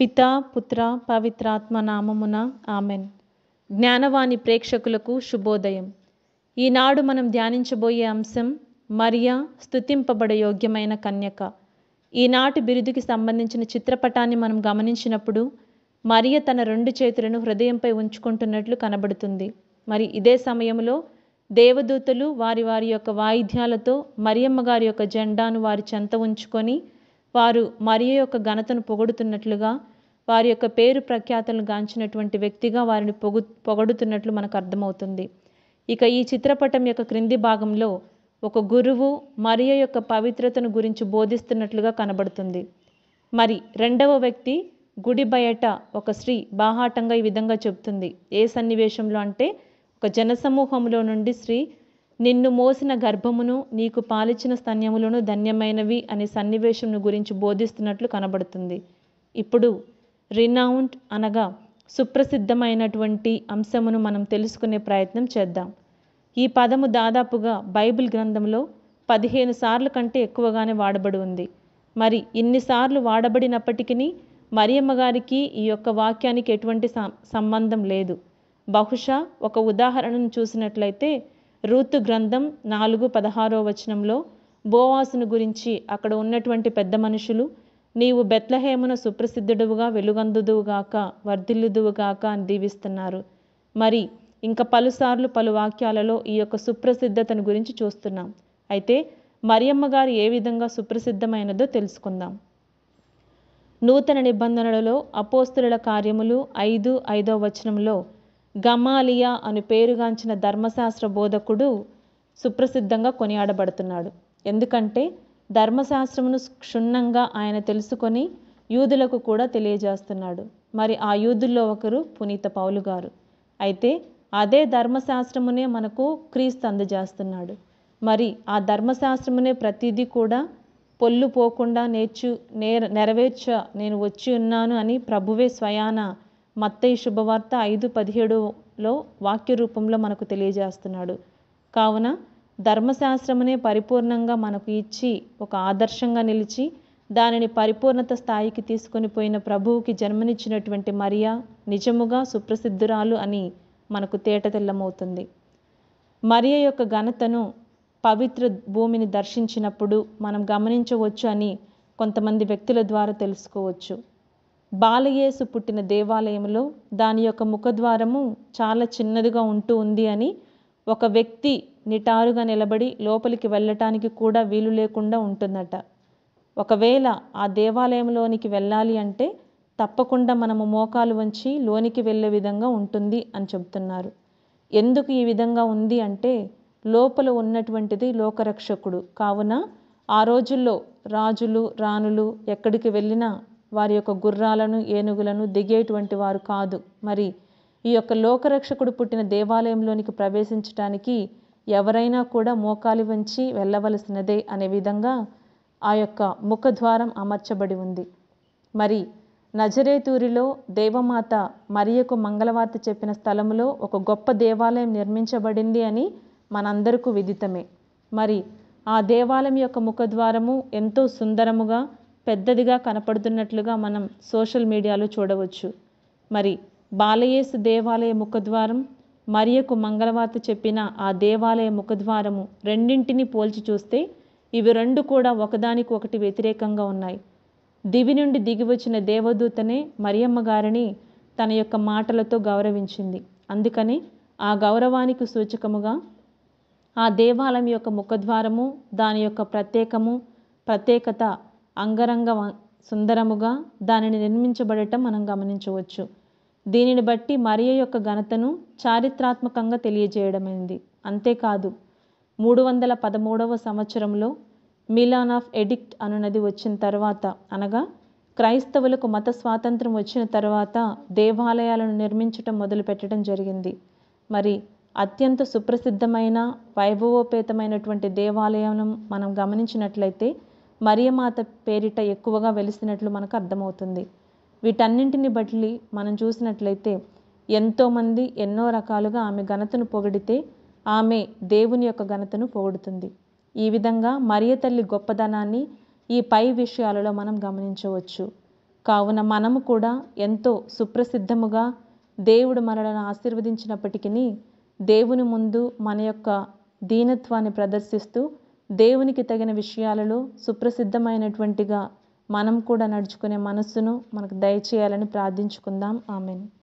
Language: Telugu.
పితా పుత్ర పవిత్రాత్మ నామమున ఆమెన్ జ్ఞానవాణి ప్రేక్షకులకు శుభోదయం ఈనాడు మనం ధ్యానించబోయే అంశం మరియా స్థుతింపబడ యోగ్యమైన కన్యక ఈనాటి బిరుదుకి సంబంధించిన చిత్రపటాన్ని మనం గమనించినప్పుడు మరియ తన రెండు చేతులను హృదయంపై ఉంచుకుంటున్నట్లు కనబడుతుంది మరి ఇదే సమయంలో దేవదూతలు వారి వారి యొక్క వాయిద్యాలతో మరియమ్మ గారి యొక్క జెండాను వారి చెంత ఉంచుకొని వారు మరియు యొక్క ఘనతను పొగుడుతున్నట్లుగా వారి యొక్క పేరు ప్రఖ్యాతలను గాంచినటువంటి వ్యక్తిగా వారిని పొగు పొగడుతున్నట్లు మనకు అర్థమవుతుంది ఇక ఈ చిత్రపటం యొక్క క్రింది భాగంలో ఒక గురువు మరియు యొక్క పవిత్రతను గురించి బోధిస్తున్నట్లుగా కనబడుతుంది మరి రెండవ వ్యక్తి గుడి బయట ఒక స్త్రీ బాహాటంగా ఈ విధంగా చెబుతుంది ఏ సన్నివేశంలో అంటే ఒక జనసమూహంలో నుండి స్త్రీ నిన్ను మోసిన గర్భమును నీకు పాలిచ్చిన స్తన్యములను ధన్యమైనవి అనే సన్నివేశంను గురించి బోధిస్తున్నట్లు కనబడుతుంది ఇప్పుడు రినౌంట్ అనగా సుప్రసిద్ధమైనటువంటి అంశమును మనం తెలుసుకునే ప్రయత్నం చేద్దాం ఈ పదము దాదాపుగా బైబిల్ గ్రంథంలో పదిహేను సార్లు కంటే ఎక్కువగానే వాడబడి ఉంది మరి ఇన్నిసార్లు వాడబడినప్పటికీ మరియమ్మ గారికి ఈ యొక్క వాక్యానికి ఎటువంటి సంబంధం లేదు బహుశా ఒక ఉదాహరణను చూసినట్లయితే రూతు గ్రంథం నాలుగు పదహారో వచనంలో బోవాసును గురించి అక్కడ ఉన్నటువంటి పెద్ద మనుషులు నీవు బెత్లహేమున సుప్రసిద్ధుడువుగా వెలుగందుదువుగాక వర్ధిల్లుదువుగాక అని దీవిస్తున్నారు మరి ఇంకా పలుసార్లు పలు వాక్యాలలో ఈ యొక్క సుప్రసిద్ధతను గురించి చూస్తున్నాం అయితే మరియమ్మ గారు ఏ విధంగా సుప్రసిద్ధమైనదో తెలుసుకుందాం నూతన నిబంధనలలో అపోస్తుల కార్యములు ఐదు ఐదో వచనంలో గమాలియా అని పేరుగాంచిన ధర్మశాస్త్ర బోధకుడు సుప్రసిద్ధంగా కొనియాడబడుతున్నాడు ఎందుకంటే ధర్మశాస్త్రమును క్షుణ్ణంగా ఆయన తెలుసుకొని యూదులకు కూడా తెలియజేస్తున్నాడు మరి ఆ యూదుల్లో ఒకరు పునీత పౌలు గారు అయితే అదే ధర్మశాస్త్రమునే మనకు క్రీస్తు అందజేస్తున్నాడు మరి ఆ ధర్మశాస్త్రమునే ప్రతిదీ కూడా పొల్లు పోకుండా నేర్చు నేర నెరవేర్చ నేను వచ్చి ఉన్నాను అని ప్రభువే స్వయాన మత్తయి శుభవార్త ఐదు పదిహేడులో వాక్య రూపంలో మనకు తెలియజేస్తున్నాడు కావున ధర్మశాస్త్రమునే పరిపూర్ణంగా మనకు ఇచ్చి ఒక ఆదర్శంగా నిలిచి దానిని పరిపూర్ణత స్థాయికి తీసుకొని పోయిన ప్రభువుకి జన్మనిచ్చినటువంటి మరియా నిజముగా సుప్రసిద్ధురాలు అని మనకు తేట తెల్లమవుతుంది మరియ యొక్క ఘనతను పవిత్ర భూమిని దర్శించినప్పుడు మనం గమనించవచ్చు అని కొంతమంది వ్యక్తుల ద్వారా తెలుసుకోవచ్చు బాలయేసు పుట్టిన దేవాలయంలో దాని యొక్క ముఖద్వారము చాలా చిన్నదిగా ఉంటూ ఉంది అని ఒక వ్యక్తి నిటారుగా నిలబడి లోపలికి వెళ్ళటానికి కూడా వీలు లేకుండా ఉంటుందట ఒకవేళ ఆ దేవాలయంలోనికి వెళ్ళాలి అంటే తప్పకుండా మనము మోకాలు వంచి లోనికి వెళ్ళే విధంగా ఉంటుంది అని చెబుతున్నారు ఎందుకు ఈ విధంగా ఉంది అంటే లోపల ఉన్నటువంటిది లోకరక్షకుడు కావున ఆ రోజుల్లో రాజులు రాణులు ఎక్కడికి వెళ్ళినా వారి యొక్క గుర్రాలను ఏనుగులను దిగేటువంటి వారు కాదు మరి ఈ యొక్క లోకరక్షకుడు పుట్టిన దేవాలయంలోనికి ప్రవేశించటానికి ఎవరైనా కూడా మోకాలి వంచి వెళ్ళవలసినదే అనే విధంగా ఆ యొక్క ముఖద్వారం అమర్చబడి ఉంది మరి నజరేతూరిలో దేవమాత మరియకు మంగళవార్త చెప్పిన స్థలంలో ఒక గొప్ప దేవాలయం నిర్మించబడింది అని మనందరకు విదితమే మరి ఆ దేవాలయం యొక్క ముఖద్వారము ఎంతో సుందరముగా పెద్దదిగా కనపడుతున్నట్లుగా మనం సోషల్ మీడియాలో చూడవచ్చు మరి బాలయేసు దేవాలయ ముఖద్వారం మరియకు మంగళవార్త చెప్పిన ఆ దేవాలయ ముఖద్వారము రెండింటిని పోల్చి చూస్తే ఇవి రెండు కూడా ఒకదానికి ఒకటి వ్యతిరేకంగా ఉన్నాయి దివి నుండి దిగి వచ్చిన దేవదూతనే మరియమ్మ గారిని తన యొక్క మాటలతో గౌరవించింది అందుకని ఆ గౌరవానికి సూచకముగా ఆ దేవాలయం యొక్క ముఖద్వారము దాని యొక్క ప్రత్యేకము ప్రత్యేకత అంగరంగ సుందరముగా దానిని నిర్మించబడటం మనం గమనించవచ్చు దీనిని బట్టి మరియ యొక్క ఘనతను చారిత్రాత్మకంగా తెలియజేయడమైంది అంతేకాదు మూడు వందల పదమూడవ సంవత్సరంలో మిలాన్ ఆఫ్ ఎడిక్ట్ అన్నది వచ్చిన తర్వాత అనగా క్రైస్తవులకు మత స్వాతంత్రం వచ్చిన తర్వాత దేవాలయాలను నిర్మించటం మొదలుపెట్టడం జరిగింది మరి అత్యంత సుప్రసిద్ధమైన వైభవోపేతమైనటువంటి దేవాలయం మనం గమనించినట్లయితే మరియమాత పేరిట ఎక్కువగా వెలిసినట్లు మనకు అర్థమవుతుంది వీటన్నింటిని బట్టి మనం చూసినట్లయితే ఎంతోమంది ఎన్నో రకాలుగా ఆమె ఘనతను పొగిడితే ఆమె దేవుని యొక్క ఘనతను పొగుడుతుంది ఈ విధంగా మరియ తల్లి గొప్పదనాన్ని ఈ పై విషయాలలో మనం గమనించవచ్చు కావున మనము కూడా ఎంతో సుప్రసిద్ధముగా దేవుడు మనలను ఆశీర్వదించినప్పటికీ దేవుని ముందు మన యొక్క దీనత్వాన్ని ప్రదర్శిస్తూ దేవునికి తగిన విషయాలలో సుప్రసిద్ధమైనటువంటిగా మనం కూడా నడుచుకునే మనస్సును మనకు దయచేయాలని ప్రార్థించుకుందాం ఆమెన్